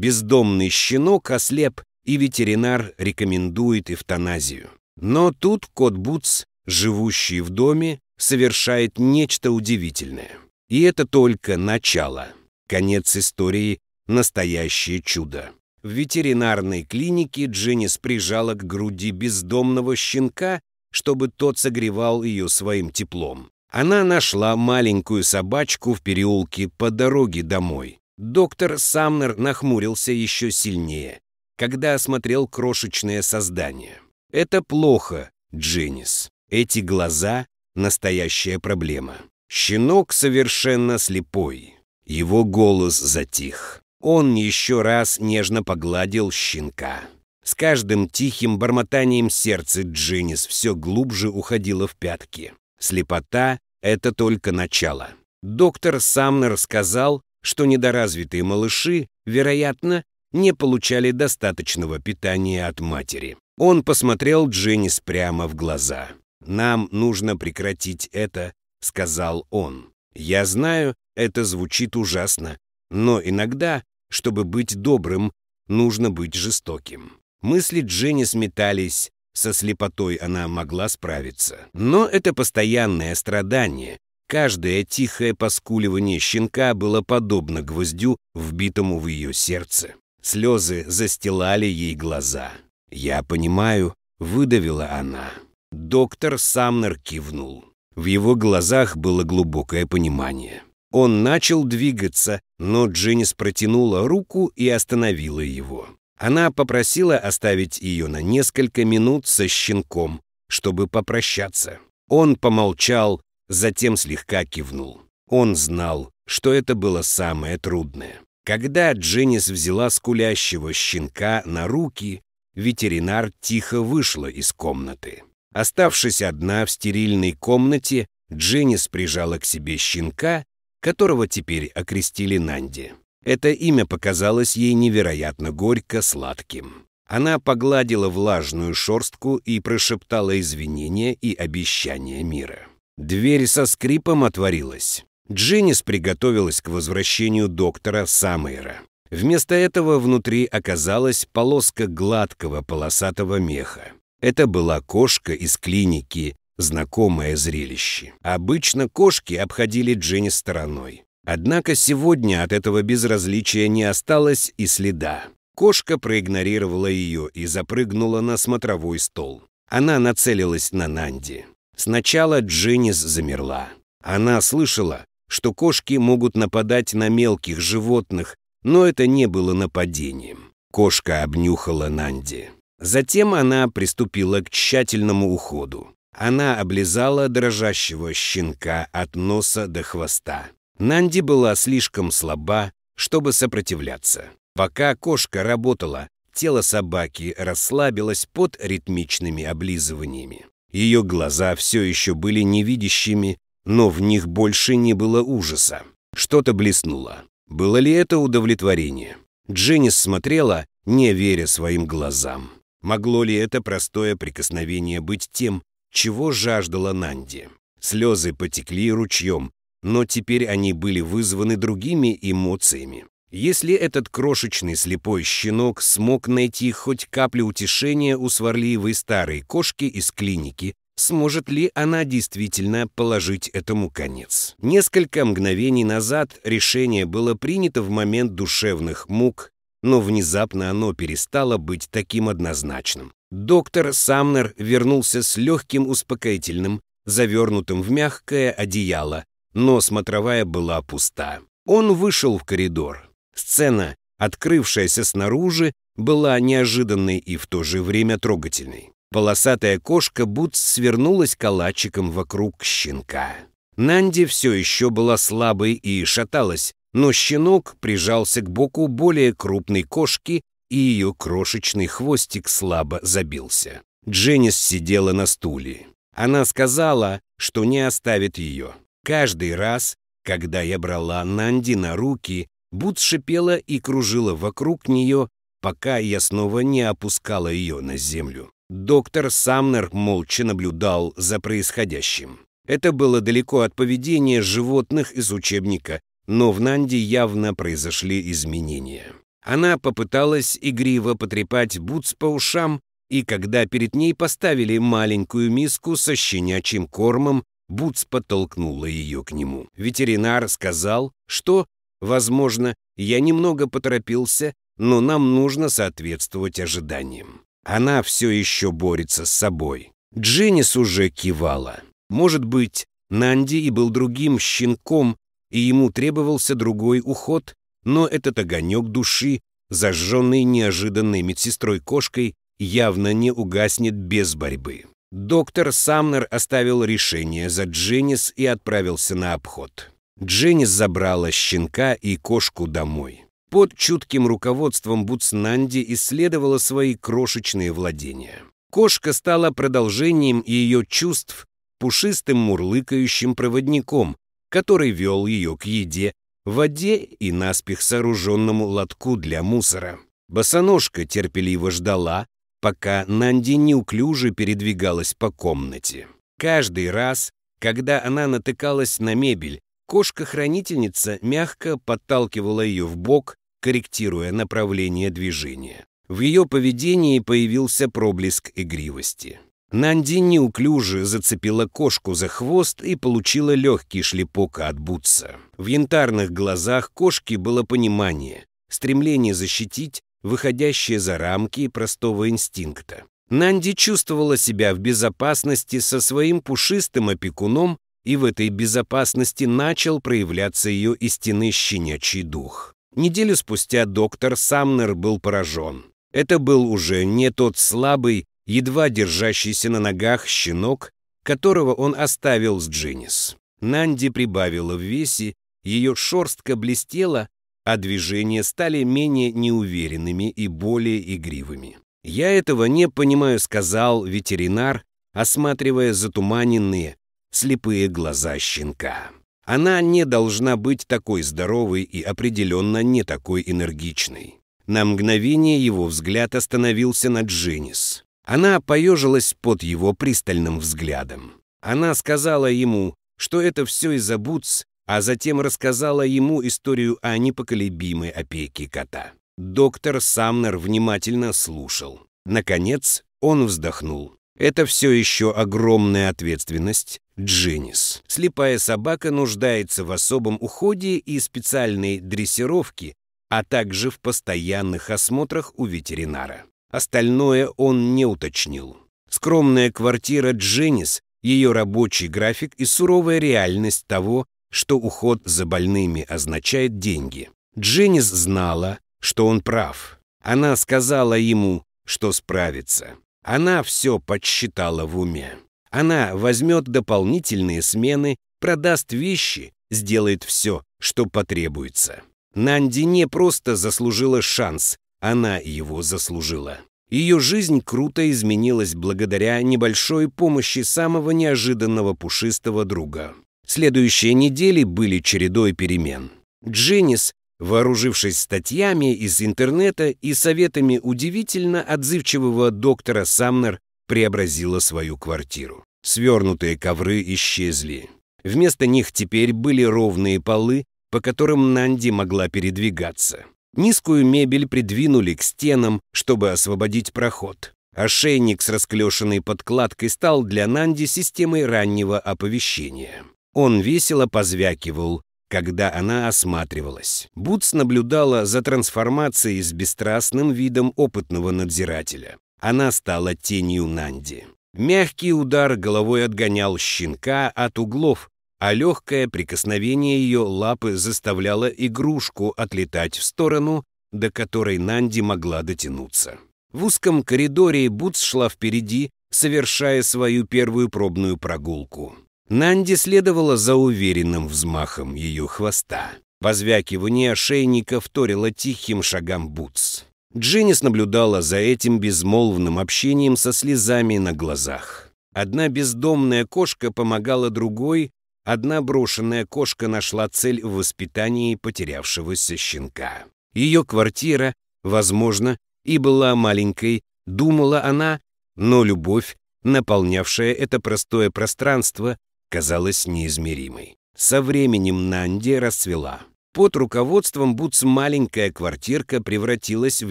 бездомный щенок ослеп, и ветеринар рекомендует эвтаназию. Но тут кот Буц, живущий в доме, совершает нечто удивительное. И это только начало. Конец истории «Настоящее чудо». В ветеринарной клинике Дженнис прижала к груди бездомного щенка, чтобы тот согревал ее своим теплом. Она нашла маленькую собачку в переулке по дороге домой. Доктор Самнер нахмурился еще сильнее, когда осмотрел крошечное создание. «Это плохо, Дженнис. Эти глаза — настоящая проблема. Щенок совершенно слепой. Его голос затих. Он еще раз нежно погладил щенка. С каждым тихим бормотанием сердце Дженнис все глубже уходило в пятки. Слепота — это только начало. Доктор Самнер сказал, что недоразвитые малыши, вероятно, не получали достаточного питания от матери. Он посмотрел Дженнис прямо в глаза. «Нам нужно прекратить это», — сказал он. «Я знаю, это звучит ужасно, но иногда, чтобы быть добрым, нужно быть жестоким». Мысли Дженнис метались, со слепотой она могла справиться. Но это постоянное страдание, Каждое тихое поскуливание щенка было подобно гвоздю, вбитому в ее сердце. Слезы застилали ей глаза. «Я понимаю», — выдавила она. Доктор Самнер кивнул. В его глазах было глубокое понимание. Он начал двигаться, но Дженнис протянула руку и остановила его. Она попросила оставить ее на несколько минут со щенком, чтобы попрощаться. Он помолчал, затем слегка кивнул. Он знал, что это было самое трудное. Когда Дженнис взяла скулящего щенка на руки, ветеринар тихо вышла из комнаты. Оставшись одна в стерильной комнате, Дженнис прижала к себе щенка, которого теперь окрестили Нанди. Это имя показалось ей невероятно горько-сладким. Она погладила влажную шорстку и прошептала извинения и обещания мира. Дверь со скрипом отворилась. Дженнис приготовилась к возвращению доктора Саммейра. Вместо этого внутри оказалась полоска гладкого полосатого меха. Это была кошка из клиники, знакомое зрелище. Обычно кошки обходили Дженнис стороной. Однако сегодня от этого безразличия не осталось и следа. Кошка проигнорировала ее и запрыгнула на смотровой стол. Она нацелилась на Нанди. Сначала Дженнис замерла. Она слышала, что кошки могут нападать на мелких животных, но это не было нападением. Кошка обнюхала Нанди. Затем она приступила к тщательному уходу. Она облизала дрожащего щенка от носа до хвоста. Нанди была слишком слаба, чтобы сопротивляться. Пока кошка работала, тело собаки расслабилось под ритмичными облизываниями. Ее глаза все еще были невидящими, но в них больше не было ужаса. Что-то блеснуло. Было ли это удовлетворение? Дженнис смотрела, не веря своим глазам. Могло ли это простое прикосновение быть тем, чего жаждала Нанди? Слезы потекли ручьем, но теперь они были вызваны другими эмоциями, если этот крошечный слепой щенок смог найти хоть каплю утешения у сварливой старой кошки из клиники, сможет ли она действительно положить этому конец? Несколько мгновений назад решение было принято в момент душевных мук, но внезапно оно перестало быть таким однозначным. Доктор Самнер вернулся с легким успокоительным, завернутым в мягкое одеяло, но смотровая была пуста. Он вышел в коридор. Сцена, открывшаяся снаружи, была неожиданной и в то же время трогательной. Полосатая кошка будто свернулась калачиком вокруг щенка. Нанди все еще была слабой и шаталась, но щенок прижался к боку более крупной кошки, и ее крошечный хвостик слабо забился. Дженнис сидела на стуле. Она сказала, что не оставит ее. Каждый раз, когда я брала Нанди на руки, Бутс шипела и кружила вокруг нее, пока я снова не опускала ее на землю. Доктор Самнер молча наблюдал за происходящим. Это было далеко от поведения животных из учебника, но в Нанде явно произошли изменения. Она попыталась игриво потрепать Бутс по ушам, и когда перед ней поставили маленькую миску со щенячьим кормом, Бутс подтолкнула ее к нему. Ветеринар сказал, что Возможно, я немного поторопился, но нам нужно соответствовать ожиданиям. Она все еще борется с собой. Дженнис уже кивала. Может быть, Нанди и был другим щенком, и ему требовался другой уход, но этот огонек души, зажженный неожиданной медсестрой-кошкой, явно не угаснет без борьбы. Доктор Самнер оставил решение за Дженнис и отправился на обход. Дженнис забрала щенка и кошку домой. Под чутким руководством Буцнанди исследовала свои крошечные владения. Кошка стала продолжением ее чувств, пушистым мурлыкающим проводником, который вел ее к еде, воде и наспех сооруженному лотку для мусора. Босоножка терпеливо ждала, пока Нанди неуклюже передвигалась по комнате. Каждый раз, когда она натыкалась на мебель Кошка-хранительница мягко подталкивала ее в бок, корректируя направление движения. В ее поведении появился проблеск игривости. Нанди неуклюже зацепила кошку за хвост и получила легкий шлепок от Бутса. В янтарных глазах кошки было понимание, стремление защитить, выходящее за рамки простого инстинкта. Нанди чувствовала себя в безопасности со своим пушистым опекуном и в этой безопасности начал проявляться ее истинный щенячий дух. Неделю спустя доктор Самнер был поражен. Это был уже не тот слабый, едва держащийся на ногах щенок, которого он оставил с Дженнис. Нанди прибавила в весе, ее шерстка блестела, а движения стали менее неуверенными и более игривыми. «Я этого не понимаю», — сказал ветеринар, осматривая затуманенные, слепые глаза щенка. Она не должна быть такой здоровой и определенно не такой энергичной. На мгновение его взгляд остановился на Дженнис. Она поежилась под его пристальным взглядом. Она сказала ему, что это все из-за Бутс, а затем рассказала ему историю о непоколебимой опеке кота. Доктор Самнер внимательно слушал. Наконец он вздохнул. Это все еще огромная ответственность Дженнис. Слепая собака нуждается в особом уходе и специальной дрессировке, а также в постоянных осмотрах у ветеринара. Остальное он не уточнил. Скромная квартира Дженнис, ее рабочий график и суровая реальность того, что уход за больными означает деньги. Дженнис знала, что он прав. Она сказала ему, что справится. Она все подсчитала в уме. Она возьмет дополнительные смены, продаст вещи, сделает все, что потребуется. Нанди не просто заслужила шанс, она его заслужила. Ее жизнь круто изменилась благодаря небольшой помощи самого неожиданного пушистого друга. Следующие недели были чередой перемен. Дженнис Вооружившись статьями из интернета и советами удивительно отзывчивого доктора Самнер преобразила свою квартиру. Свернутые ковры исчезли. Вместо них теперь были ровные полы, по которым Нанди могла передвигаться. Низкую мебель придвинули к стенам, чтобы освободить проход. Ошейник с расклешенной подкладкой стал для Нанди системой раннего оповещения. Он весело позвякивал, когда она осматривалась. Бутс наблюдала за трансформацией с бесстрастным видом опытного надзирателя. Она стала тенью Нанди. Мягкий удар головой отгонял щенка от углов, а легкое прикосновение ее лапы заставляло игрушку отлетать в сторону, до которой Нанди могла дотянуться. В узком коридоре Бутс шла впереди, совершая свою первую пробную прогулку. Нанди следовала за уверенным взмахом ее хвоста. Позвякивание ошейника вторило тихим шагам Бутс. Дженнис наблюдала за этим безмолвным общением со слезами на глазах. Одна бездомная кошка помогала другой, одна брошенная кошка нашла цель в воспитании потерявшегося щенка. Ее квартира, возможно, и была маленькой, думала она, но любовь, наполнявшая это простое пространство, казалась неизмеримой. Со временем Нанди расцвела. Под руководством Буц маленькая квартирка превратилась в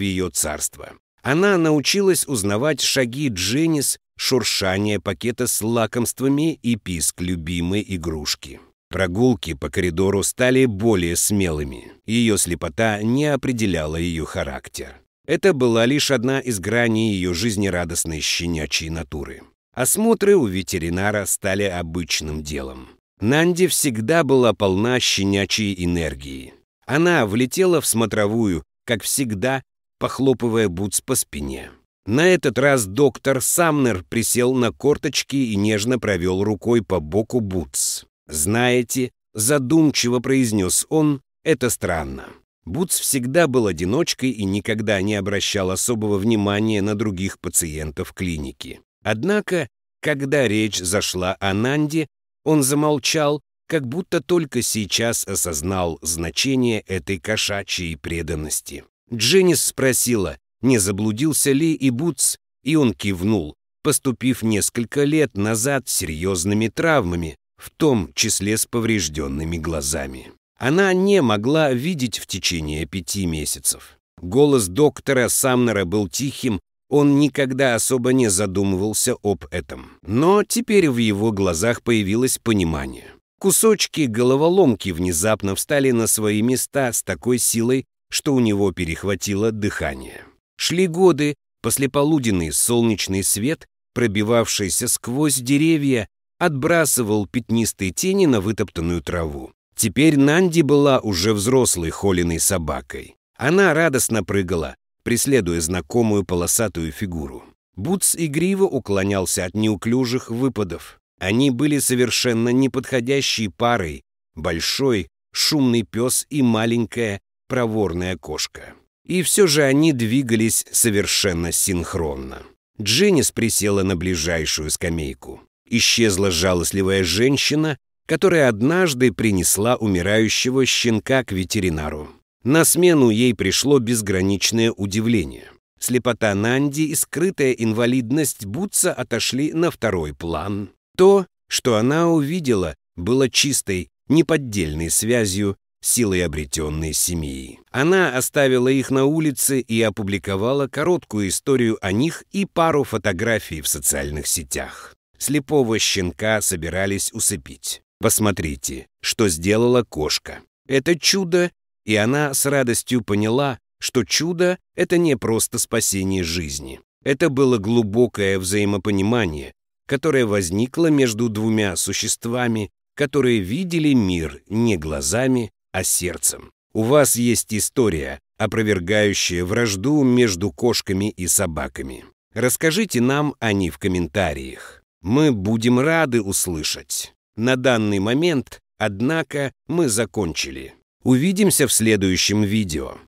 ее царство. Она научилась узнавать шаги Дженнис, шуршание пакета с лакомствами и писк любимой игрушки. Прогулки по коридору стали более смелыми. Ее слепота не определяла ее характер. Это была лишь одна из граней ее жизнерадостной щенячьей натуры. Осмотры у ветеринара стали обычным делом. Нанди всегда была полна щенячьей энергии. Она влетела в смотровую, как всегда, похлопывая Бутс по спине. На этот раз доктор Самнер присел на корточки и нежно провел рукой по боку Бутс. «Знаете», — задумчиво произнес он, — «это странно». Бутс всегда был одиночкой и никогда не обращал особого внимания на других пациентов клиники. Однако, когда речь зашла о Нанде, он замолчал, как будто только сейчас осознал значение этой кошачьей преданности. Дженнис спросила, не заблудился ли и Буц, и он кивнул, поступив несколько лет назад серьезными травмами, в том числе с поврежденными глазами. Она не могла видеть в течение пяти месяцев. Голос доктора Самнера был тихим он никогда особо не задумывался об этом. Но теперь в его глазах появилось понимание. Кусочки головоломки внезапно встали на свои места с такой силой, что у него перехватило дыхание. Шли годы, послеполуденный солнечный свет, пробивавшийся сквозь деревья, отбрасывал пятнистые тени на вытоптанную траву. Теперь Нанди была уже взрослой холеной собакой. Она радостно прыгала, преследуя знакомую полосатую фигуру. Бутс игриво уклонялся от неуклюжих выпадов. Они были совершенно неподходящей парой. Большой, шумный пес и маленькая, проворная кошка. И все же они двигались совершенно синхронно. Дженнис присела на ближайшую скамейку. Исчезла жалостливая женщина, которая однажды принесла умирающего щенка к ветеринару. На смену ей пришло безграничное удивление. Слепота Нанди и скрытая инвалидность Бутса отошли на второй план. То, что она увидела, было чистой, неподдельной связью силой обретенной семьи. Она оставила их на улице и опубликовала короткую историю о них и пару фотографий в социальных сетях. Слепого щенка собирались усыпить. Посмотрите, что сделала кошка. Это чудо и она с радостью поняла, что чудо — это не просто спасение жизни. Это было глубокое взаимопонимание, которое возникло между двумя существами, которые видели мир не глазами, а сердцем. У вас есть история, опровергающая вражду между кошками и собаками. Расскажите нам о ней в комментариях. Мы будем рады услышать. На данный момент, однако, мы закончили. Увидимся в следующем видео.